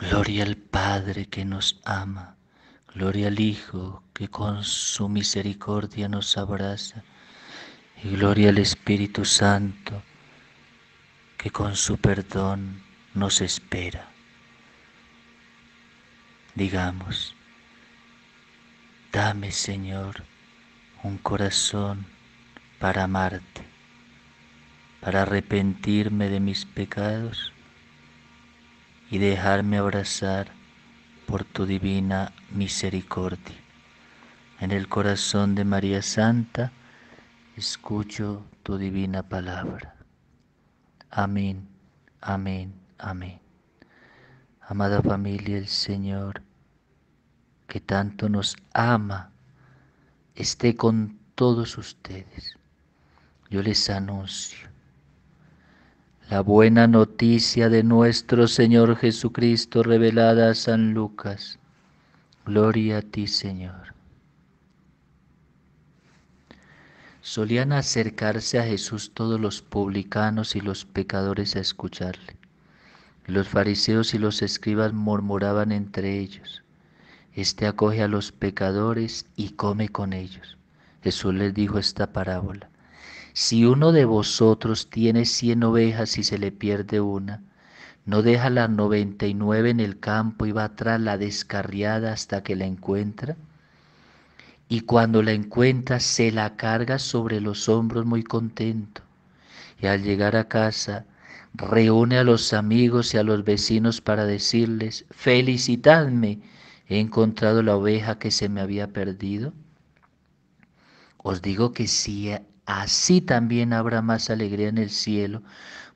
Gloria al Padre que nos ama, gloria al Hijo que con su misericordia nos abraza, y gloria al Espíritu Santo que con su perdón nos espera. Digamos, dame Señor un corazón para amarte, para arrepentirme de mis pecados y dejarme abrazar por tu divina misericordia. En el corazón de María Santa escucho tu divina palabra. Amén, amén, amén. Amada familia, el Señor, que tanto nos ama, esté con todos ustedes. Yo les anuncio la buena noticia de nuestro Señor Jesucristo revelada a San Lucas. Gloria a ti, Señor. Solían acercarse a Jesús todos los publicanos y los pecadores a escucharle. Los fariseos y los escribas murmuraban entre ellos. Este acoge a los pecadores y come con ellos. Jesús les dijo esta parábola. Si uno de vosotros tiene cien ovejas y se le pierde una, no deja las noventa y nueve en el campo y va tras la descarriada hasta que la encuentra. Y cuando la encuentra se la carga sobre los hombros muy contento. Y al llegar a casa reúne a los amigos y a los vecinos para decirles, felicitadme, he encontrado la oveja que se me había perdido. Os digo que si así también habrá más alegría en el cielo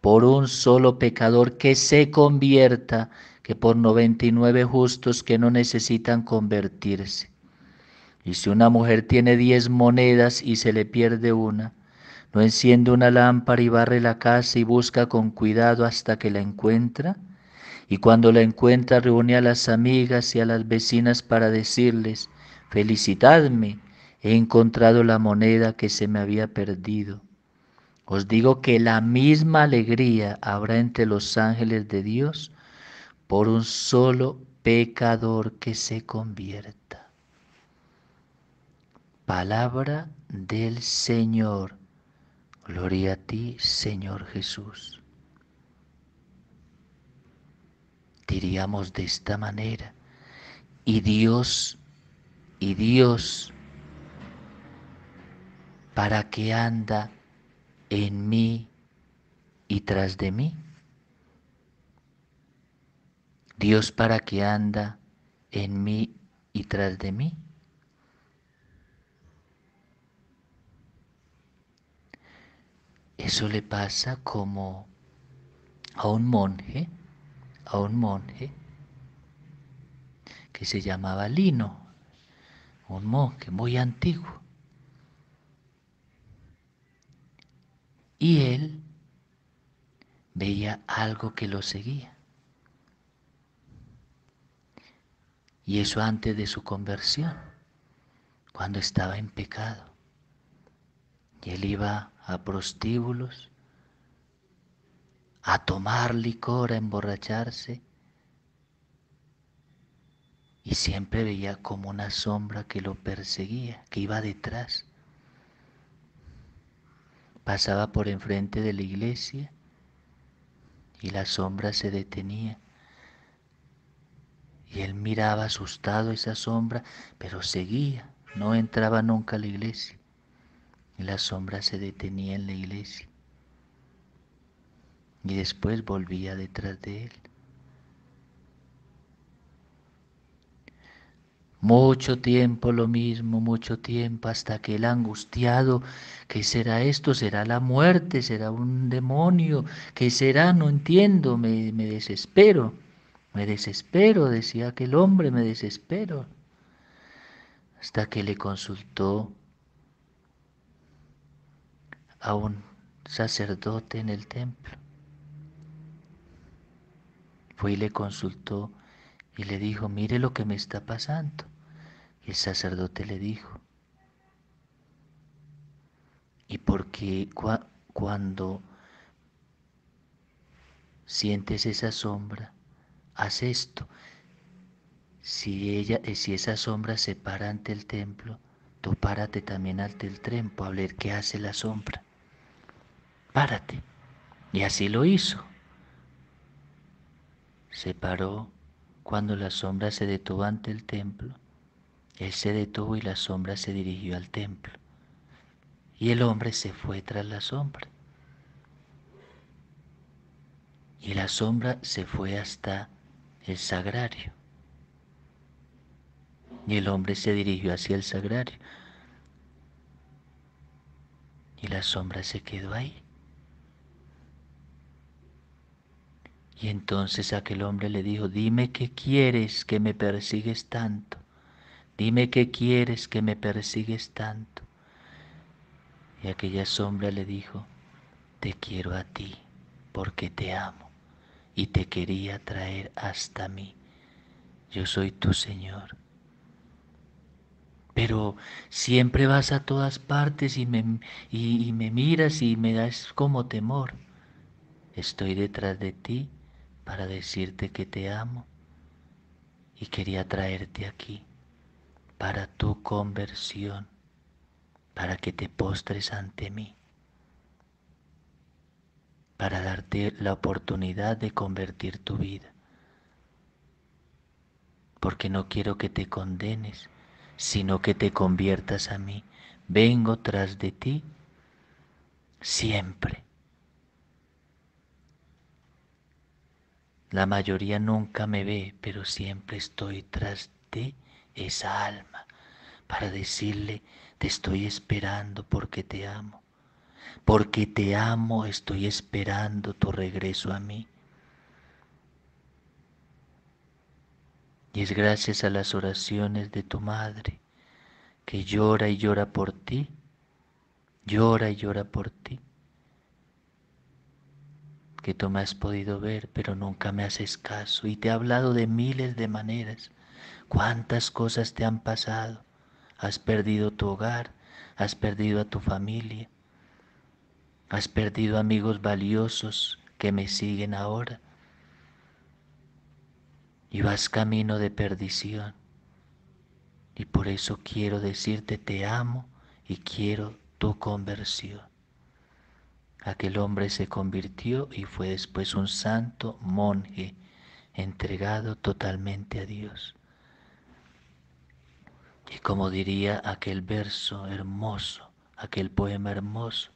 por un solo pecador que se convierta que por 99 justos que no necesitan convertirse. Y si una mujer tiene diez monedas y se le pierde una, no enciende una lámpara y barre la casa y busca con cuidado hasta que la encuentra. Y cuando la encuentra reúne a las amigas y a las vecinas para decirles, felicitadme, he encontrado la moneda que se me había perdido. Os digo que la misma alegría habrá entre los ángeles de Dios por un solo pecador que se convierta. Palabra del Señor. Gloria a ti, Señor Jesús. Diríamos de esta manera, y Dios, y Dios para que anda en mí y tras de mí. Dios para que anda en mí y tras de mí. Eso le pasa como a un monje, a un monje que se llamaba Lino, un monje muy antiguo. Y él veía algo que lo seguía. Y eso antes de su conversión, cuando estaba en pecado. Y él iba a prostíbulos, a tomar licor, a emborracharse. Y siempre veía como una sombra que lo perseguía, que iba detrás pasaba por enfrente de la iglesia y la sombra se detenía. Y él miraba asustado esa sombra, pero seguía, no entraba nunca a la iglesia. Y la sombra se detenía en la iglesia. Y después volvía detrás de él. Mucho tiempo lo mismo, mucho tiempo hasta que el angustiado, ¿qué será esto? ¿Será la muerte? ¿Será un demonio? ¿Qué será? No entiendo, me, me desespero, me desespero, decía aquel hombre, me desespero. Hasta que le consultó a un sacerdote en el templo. Fue y le consultó y le dijo, mire lo que me está pasando. El sacerdote le dijo, y porque cuando sientes esa sombra, haz esto. Si, ella, eh, si esa sombra se para ante el templo, tú párate también ante el templo a ver qué hace la sombra. Párate. Y así lo hizo. Se paró cuando la sombra se detuvo ante el templo él se detuvo y la sombra se dirigió al templo. Y el hombre se fue tras la sombra. Y la sombra se fue hasta el sagrario. Y el hombre se dirigió hacia el sagrario. Y la sombra se quedó ahí. Y entonces aquel hombre le dijo, dime qué quieres que me persigues tanto. Dime qué quieres que me persigues tanto. Y aquella sombra le dijo, te quiero a ti porque te amo y te quería traer hasta mí. Yo soy tu Señor. Pero siempre vas a todas partes y me, y, y me miras y me das como temor. Estoy detrás de ti para decirte que te amo y quería traerte aquí para tu conversión, para que te postres ante mí, para darte la oportunidad de convertir tu vida, porque no quiero que te condenes, sino que te conviertas a mí. Vengo tras de ti siempre. La mayoría nunca me ve, pero siempre estoy tras de ti esa alma para decirle, te estoy esperando porque te amo. Porque te amo, estoy esperando tu regreso a mí. Y es gracias a las oraciones de tu madre que llora y llora por ti, llora y llora por ti, que tú me has podido ver, pero nunca me haces caso y te he hablado de miles de maneras cuántas cosas te han pasado. Has perdido tu hogar, has perdido a tu familia, has perdido amigos valiosos que me siguen ahora. Y vas camino de perdición. Y por eso quiero decirte te amo y quiero tu conversión. Aquel hombre se convirtió y fue después un santo monje entregado totalmente a Dios. Y como diría aquel verso hermoso, aquel poema hermoso,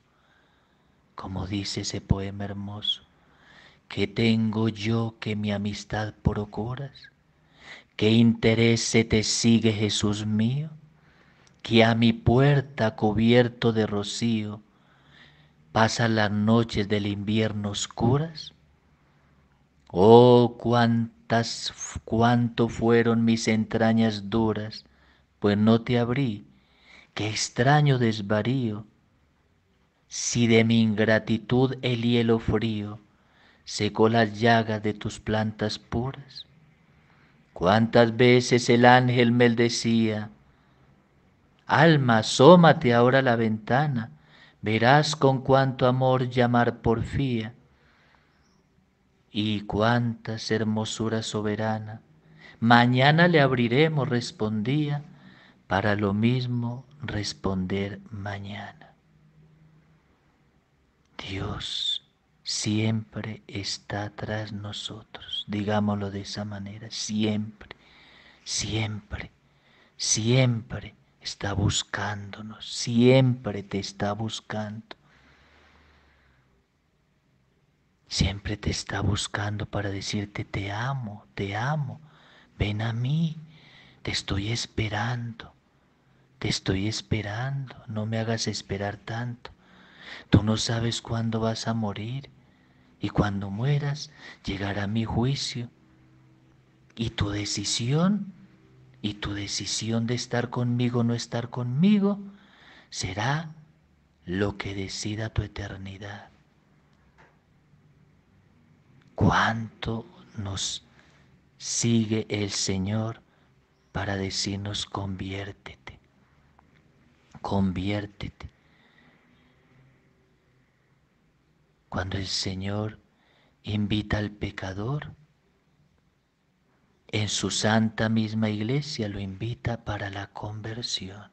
como dice ese poema hermoso, ¿qué tengo yo que mi amistad procuras? ¿Qué interés se te sigue, Jesús mío? Que a mi puerta cubierto de rocío pasan las noches del invierno oscuras. Oh, cuántas, cuánto fueron mis entrañas duras pues no te abrí. Qué extraño desvarío. Si de mi ingratitud el hielo frío secó las llagas de tus plantas puras. Cuántas veces el ángel me decía, alma, asómate ahora a la ventana, verás con cuánto amor llamar porfía. Y cuántas hermosuras soberana, mañana le abriremos, respondía, para lo mismo responder mañana. Dios siempre está tras nosotros, digámoslo de esa manera, siempre, siempre, siempre está buscándonos, siempre te está buscando. Siempre te está buscando para decirte te amo, te amo, ven a mí, te estoy esperando. Te estoy esperando, no me hagas esperar tanto. Tú no sabes cuándo vas a morir y cuando mueras llegará mi juicio. Y tu decisión, y tu decisión de estar conmigo o no estar conmigo, será lo que decida tu eternidad. ¿Cuánto nos sigue el Señor para decirnos conviértete? conviértete. Cuando el Señor invita al pecador, en su santa misma iglesia lo invita para la conversión.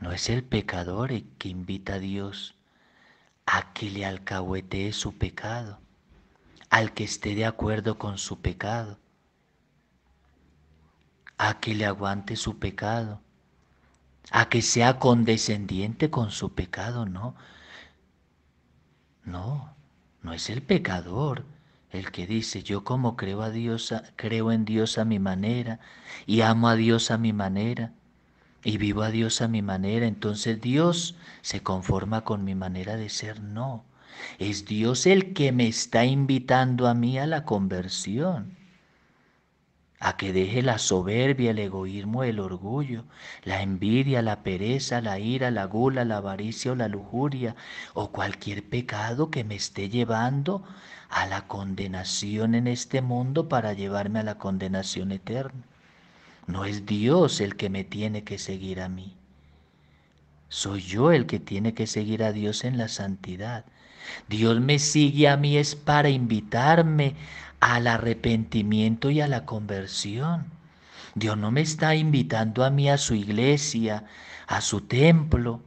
No es el pecador el que invita a Dios a que le alcahuetee su pecado, al que esté de acuerdo con su pecado, a que le aguante su pecado, a que sea condescendiente con su pecado, no. No, no es el pecador el que dice, yo como creo a Dios, creo en Dios a mi manera y amo a Dios a mi manera y vivo a Dios a mi manera, entonces Dios se conforma con mi manera de ser, no. Es Dios el que me está invitando a mí a la conversión a que deje la soberbia, el egoísmo, el orgullo, la envidia, la pereza, la ira, la gula, la avaricia o la lujuria, o cualquier pecado que me esté llevando a la condenación en este mundo para llevarme a la condenación eterna. No es Dios el que me tiene que seguir a mí. Soy yo el que tiene que seguir a Dios en la santidad. Dios me sigue a mí es para invitarme al arrepentimiento y a la conversión. Dios no me está invitando a mí a su iglesia, a su templo,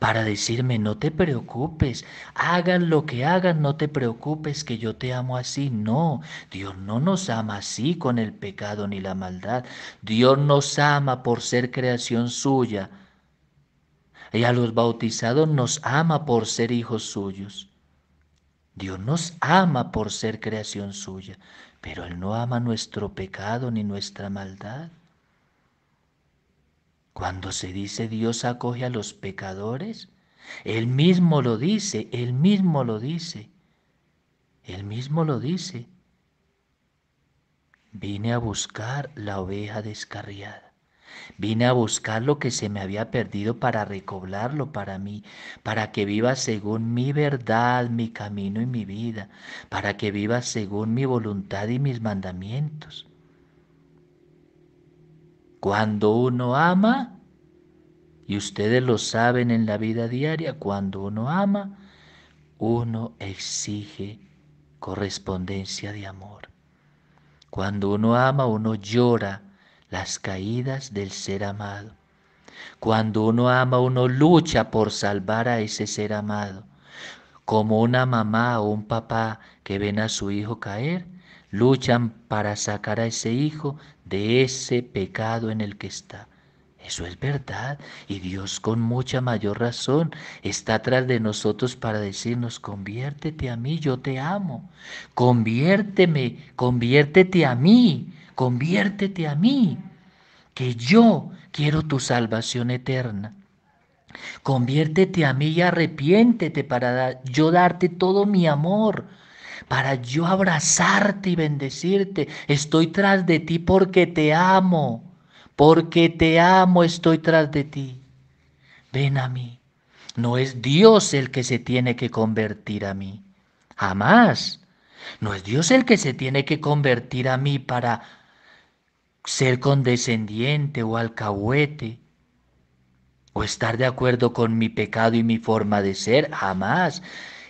para decirme, no te preocupes, hagan lo que hagan, no te preocupes que yo te amo así. No, Dios no nos ama así con el pecado ni la maldad. Dios nos ama por ser creación suya. Y a los bautizados nos ama por ser hijos suyos. Dios nos ama por ser creación suya, pero Él no ama nuestro pecado ni nuestra maldad. Cuando se dice Dios acoge a los pecadores, Él mismo lo dice, Él mismo lo dice, Él mismo lo dice. Vine a buscar la oveja descarriada. Vine a buscar lo que se me había perdido para recoblarlo para mí, para que viva según mi verdad, mi camino y mi vida, para que viva según mi voluntad y mis mandamientos. Cuando uno ama, y ustedes lo saben en la vida diaria, cuando uno ama, uno exige correspondencia de amor. Cuando uno ama, uno llora las caídas del ser amado. Cuando uno ama, uno lucha por salvar a ese ser amado. Como una mamá o un papá que ven a su hijo caer, luchan para sacar a ese hijo de ese pecado en el que está. Eso es verdad. Y Dios con mucha mayor razón está atrás de nosotros para decirnos, conviértete a mí, yo te amo. Conviérteme, conviértete a mí conviértete a mí, que yo quiero tu salvación eterna. Conviértete a mí y arrepiéntete para yo darte todo mi amor, para yo abrazarte y bendecirte. Estoy tras de ti porque te amo, porque te amo estoy tras de ti. Ven a mí. No es Dios el que se tiene que convertir a mí. Jamás. No es Dios el que se tiene que convertir a mí para ser condescendiente o alcahuete, o estar de acuerdo con mi pecado y mi forma de ser, jamás.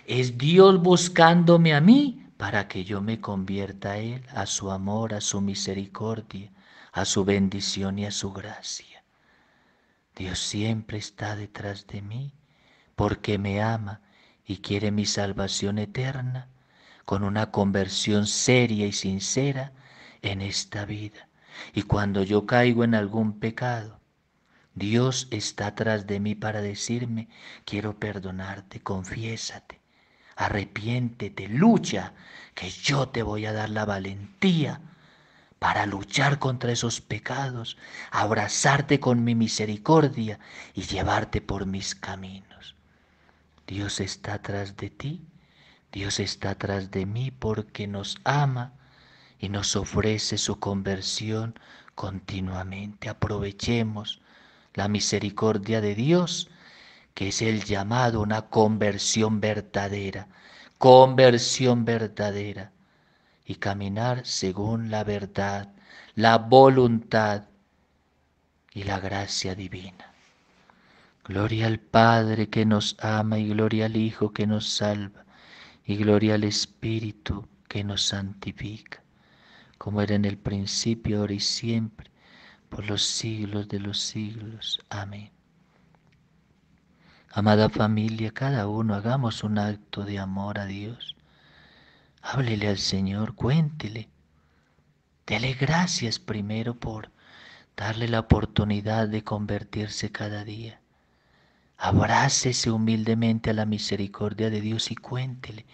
Es Dios buscándome a mí para que yo me convierta a Él, a su amor, a su misericordia, a su bendición y a su gracia. Dios siempre está detrás de mí porque me ama y quiere mi salvación eterna con una conversión seria y sincera en esta vida. Y cuando yo caigo en algún pecado, Dios está tras de mí para decirme, quiero perdonarte, confiésate, arrepiéntete, lucha, que yo te voy a dar la valentía para luchar contra esos pecados, abrazarte con mi misericordia y llevarte por mis caminos. Dios está tras de ti, Dios está tras de mí porque nos ama y nos ofrece su conversión continuamente. Aprovechemos la misericordia de Dios, que es el llamado a una conversión verdadera, conversión verdadera, y caminar según la verdad, la voluntad y la gracia divina. Gloria al Padre que nos ama y gloria al Hijo que nos salva y gloria al Espíritu que nos santifica como era en el principio, ahora y siempre, por los siglos de los siglos. Amén. Amada familia, cada uno hagamos un acto de amor a Dios. Háblele al Señor, cuéntele. Dele gracias primero por darle la oportunidad de convertirse cada día. Abrácese humildemente a la misericordia de Dios y cuéntele,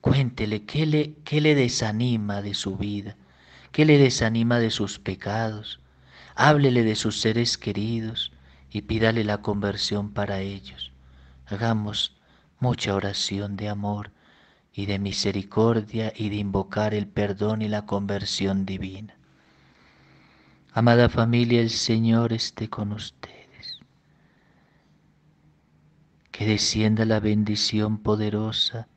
cuéntele qué le, qué le desanima de su vida, que le desanima de sus pecados. Háblele de sus seres queridos y pídale la conversión para ellos. Hagamos mucha oración de amor y de misericordia y de invocar el perdón y la conversión divina. Amada familia, el Señor esté con ustedes. Que descienda la bendición poderosa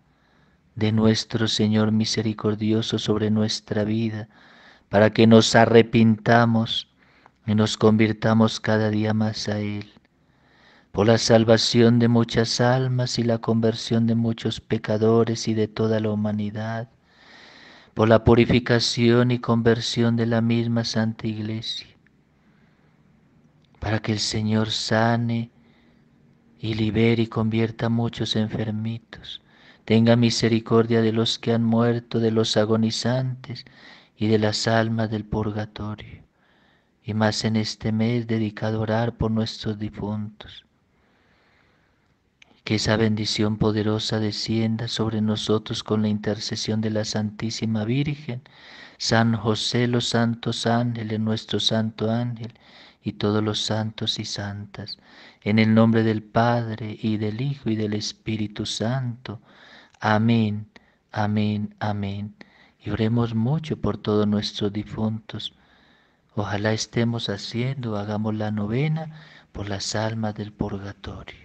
de nuestro Señor misericordioso sobre nuestra vida para que nos arrepintamos y nos convirtamos cada día más a Él, por la salvación de muchas almas y la conversión de muchos pecadores y de toda la humanidad, por la purificación y conversión de la misma Santa Iglesia, para que el Señor sane y libere y convierta a muchos enfermitos. Tenga misericordia de los que han muerto, de los agonizantes, y de las almas del purgatorio, y más en este mes dedicado a orar por nuestros difuntos. Que esa bendición poderosa descienda sobre nosotros con la intercesión de la Santísima Virgen, San José, los santos ángeles, nuestro santo ángel, y todos los santos y santas, en el nombre del Padre, y del Hijo, y del Espíritu Santo. Amén, amén, amén y oremos mucho por todos nuestros difuntos. Ojalá estemos haciendo, hagamos la novena por las almas del purgatorio.